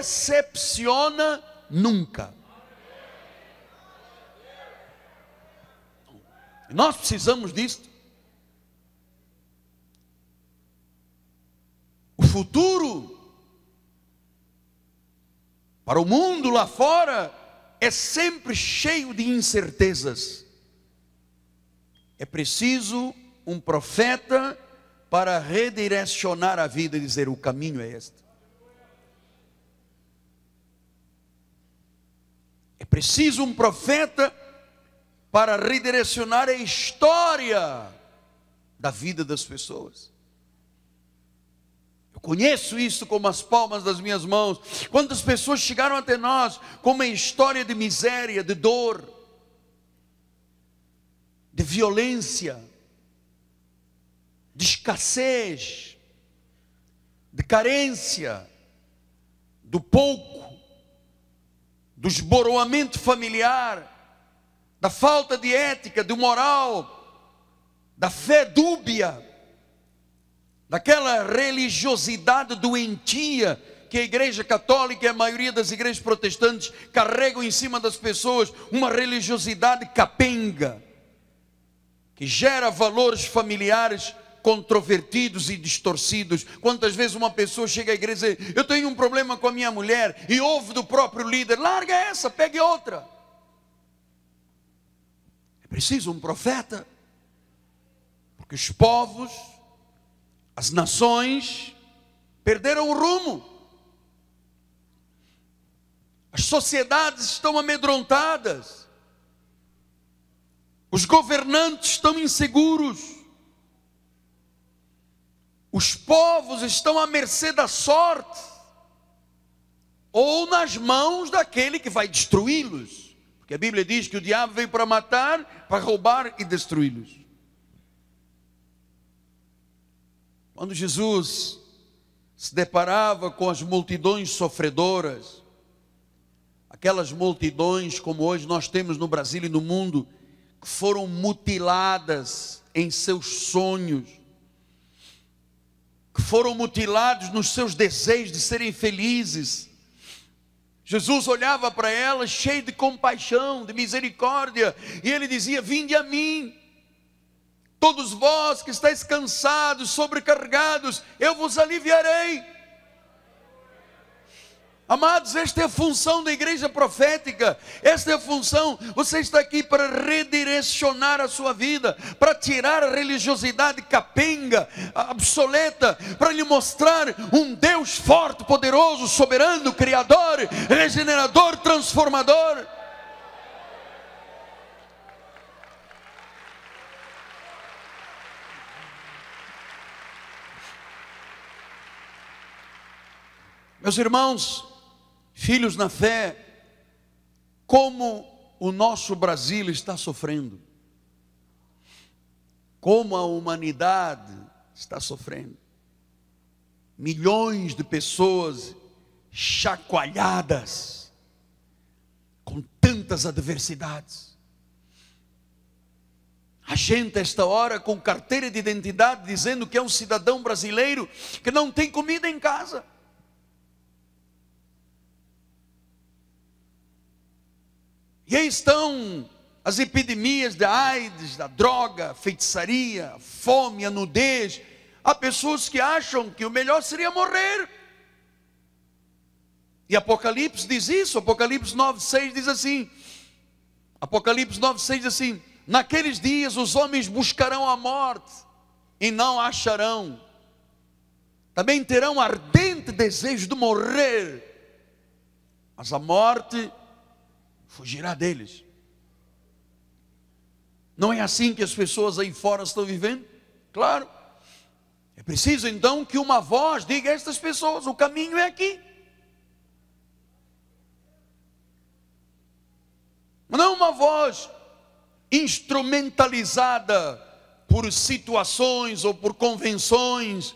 decepciona nunca. Nós precisamos disto. O futuro para o mundo lá fora é sempre cheio de incertezas. É preciso um profeta para redirecionar a vida e dizer: o caminho é este. É preciso um profeta para redirecionar a história da vida das pessoas. Eu conheço isso como as palmas das minhas mãos. Quantas pessoas chegaram até nós com uma história de miséria, de dor, de violência, de escassez, de carência, do pouco do esboroamento familiar, da falta de ética, de moral, da fé dúbia, daquela religiosidade doentia que a Igreja Católica e a maioria das igrejas protestantes carregam em cima das pessoas, uma religiosidade capenga, que gera valores familiares controvertidos e distorcidos. Quantas vezes uma pessoa chega à igreja e diz: Eu tenho um problema com a minha mulher, e ouve do próprio líder: Larga essa, pegue outra. É preciso um profeta, porque os povos, as nações, perderam o rumo. As sociedades estão amedrontadas. Os governantes estão inseguros. Os povos estão à mercê da sorte ou nas mãos daquele que vai destruí-los. Porque a Bíblia diz que o diabo veio para matar, para roubar e destruí-los. Quando Jesus se deparava com as multidões sofredoras, aquelas multidões como hoje nós temos no Brasil e no mundo, que foram mutiladas em seus sonhos, que foram mutilados nos seus desejos de serem felizes. Jesus olhava para elas cheio de compaixão, de misericórdia, e ele dizia: Vinde a mim, todos vós que estáis cansados, sobrecarregados, eu vos aliviarei. Amados, esta é a função da igreja profética, esta é a função, você está aqui para redirecionar a sua vida, para tirar a religiosidade capenga, obsoleta, para lhe mostrar um Deus forte, poderoso, soberano, criador, regenerador, transformador. Meus irmãos, Filhos na fé, como o nosso Brasil está sofrendo, como a humanidade está sofrendo. Milhões de pessoas chacoalhadas com tantas adversidades. A gente, esta hora, com carteira de identidade, dizendo que é um cidadão brasileiro que não tem comida em casa. Quem estão as epidemias da AIDS, da droga, feitiçaria, fome, a nudez? Há pessoas que acham que o melhor seria morrer. E Apocalipse diz isso, Apocalipse 9,6 diz assim: Apocalipse 9,6 diz assim: Naqueles dias os homens buscarão a morte e não a acharão. Também terão ardente desejo de morrer, mas a morte fugirá deles. Não é assim que as pessoas aí fora estão vivendo? Claro. É preciso então que uma voz diga a estas pessoas: o caminho é aqui. Não uma voz instrumentalizada por situações ou por convenções,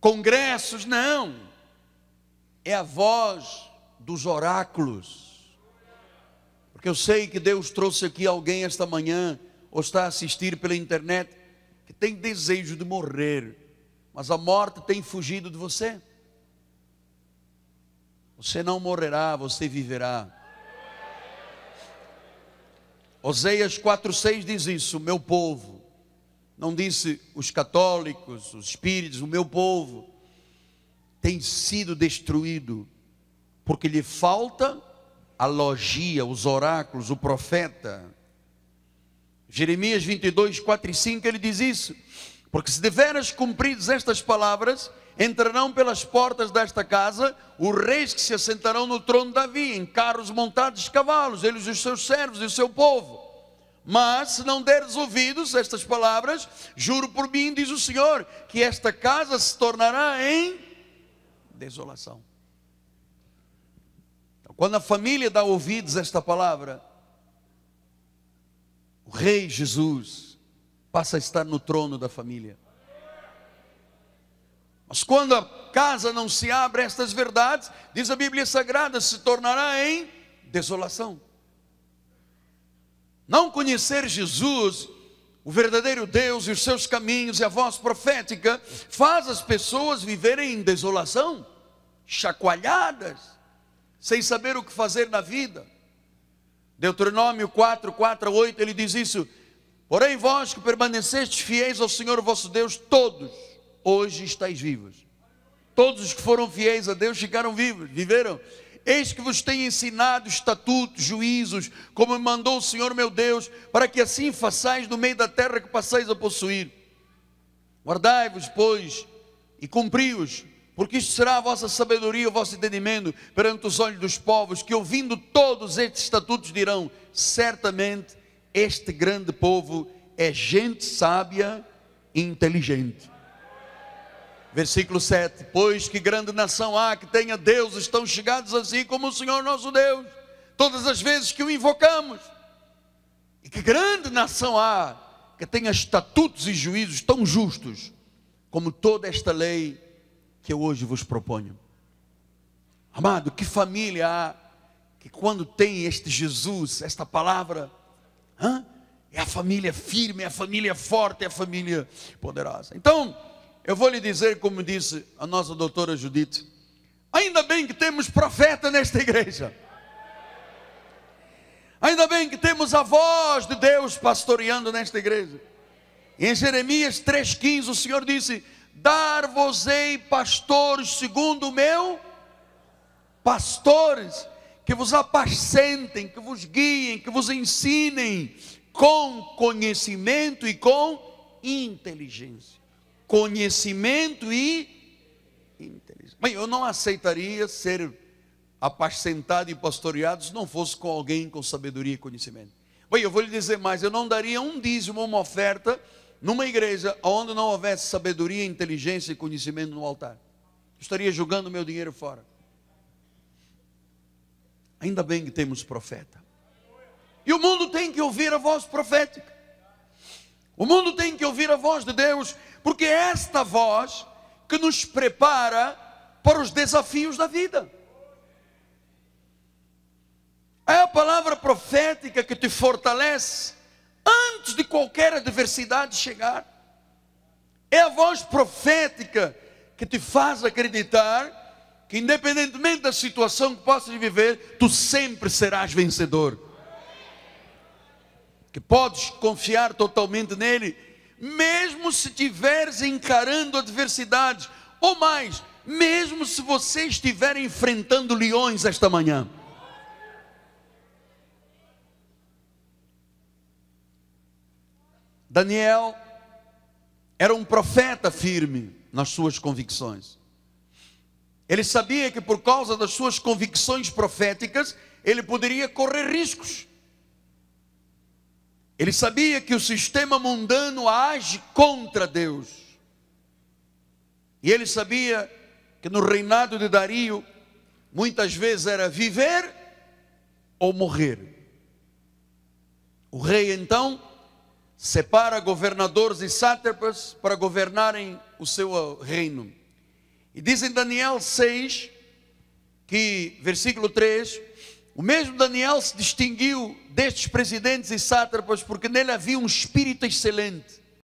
congressos, não. É a voz dos oráculos. Porque eu sei que Deus trouxe aqui alguém esta manhã, ou está a assistir pela internet, que tem desejo de morrer, mas a morte tem fugido de você. Você não morrerá, você viverá. Oséias 4,6 diz isso, meu povo. Não disse os católicos, os espíritos, o meu povo tem sido destruído porque lhe falta a logia, os oráculos, o profeta. Jeremias 22, 4 e 5, ele diz isso. Porque se deveras cumpridos estas palavras, entrarão pelas portas desta casa os reis que se assentarão no trono de Davi, em carros montados de cavalos, eles os seus servos e o seu povo. Mas se não deres ouvidos estas palavras, juro por mim, diz o Senhor, que esta casa se tornará em desolação. Quando a família dá ouvidos a esta palavra, o Rei Jesus passa a estar no trono da família. Mas quando a casa não se abre a estas verdades, diz a Bíblia Sagrada, se tornará em desolação. Não conhecer Jesus, o verdadeiro Deus e os seus caminhos e a voz profética, faz as pessoas viverem em desolação, chacoalhadas sem saber o que fazer na vida. Deuteronômio 4, 4 a 8, ele diz isso. Porém, vós que permanecestes fiéis ao Senhor vosso Deus, todos hoje estáis vivos. Todos os que foram fiéis a Deus ficaram vivos, viveram. Eis que vos tenho ensinado estatutos, juízos, como me mandou o Senhor meu Deus, para que assim façais no meio da terra que passais a possuir. Guardai-vos, pois, e cumpri-os, porque isto será a vossa sabedoria, o vosso entendimento perante os olhos dos povos, que ouvindo todos estes estatutos dirão: certamente este grande povo é gente sábia e inteligente. Versículo 7: Pois que grande nação há que tenha Deus, estão chegados assim como o Senhor nosso Deus, todas as vezes que o invocamos. E que grande nação há que tenha estatutos e juízos tão justos como toda esta lei que eu hoje vos proponho. Amado, que família há que quando tem este Jesus, esta palavra, hã? é a família firme, é a família forte, é a família poderosa. Então, eu vou lhe dizer, como disse a nossa doutora Judite, ainda bem que temos profeta nesta igreja. Ainda bem que temos a voz de Deus pastoreando nesta igreja. Em Jeremias 3,15, o Senhor disse: dar-vos-ei pastores segundo o meu, pastores que vos apacentem, que vos guiem, que vos ensinem com conhecimento e com inteligência. Conhecimento e inteligência. Bem, eu não aceitaria ser apacentado e pastoreado se não fosse com alguém com sabedoria e conhecimento. Bem, eu vou lhe dizer mais, eu não daria um dízimo, uma oferta numa igreja onde não houvesse sabedoria, inteligência e conhecimento no altar. Estaria jogando meu dinheiro fora. Ainda bem que temos profeta. E o mundo tem que ouvir a voz profética. O mundo tem que ouvir a voz de Deus, porque é esta voz que nos prepara para os desafios da vida. É a palavra profética que te fortalece, antes de qualquer adversidade chegar. É a voz profética que te faz acreditar que, independentemente da situação que possas viver, tu sempre serás vencedor. Que podes confiar totalmente nele, mesmo se estiveres encarando adversidades, ou mais, mesmo se você estiver enfrentando leões esta manhã. Daniel era um profeta firme nas suas convicções. Ele sabia que por causa das suas convicções proféticas, ele poderia correr riscos. Ele sabia que o sistema mundano age contra Deus. E ele sabia que no reinado de Dario, muitas vezes era viver ou morrer. O rei então separa governadores e sátrapas para governarem o seu ah, reino. E diz em Daniel 6, que, versículo 3, o mesmo Daniel se distinguiu destes presidentes e sátrapas porque nele havia um espírito excelente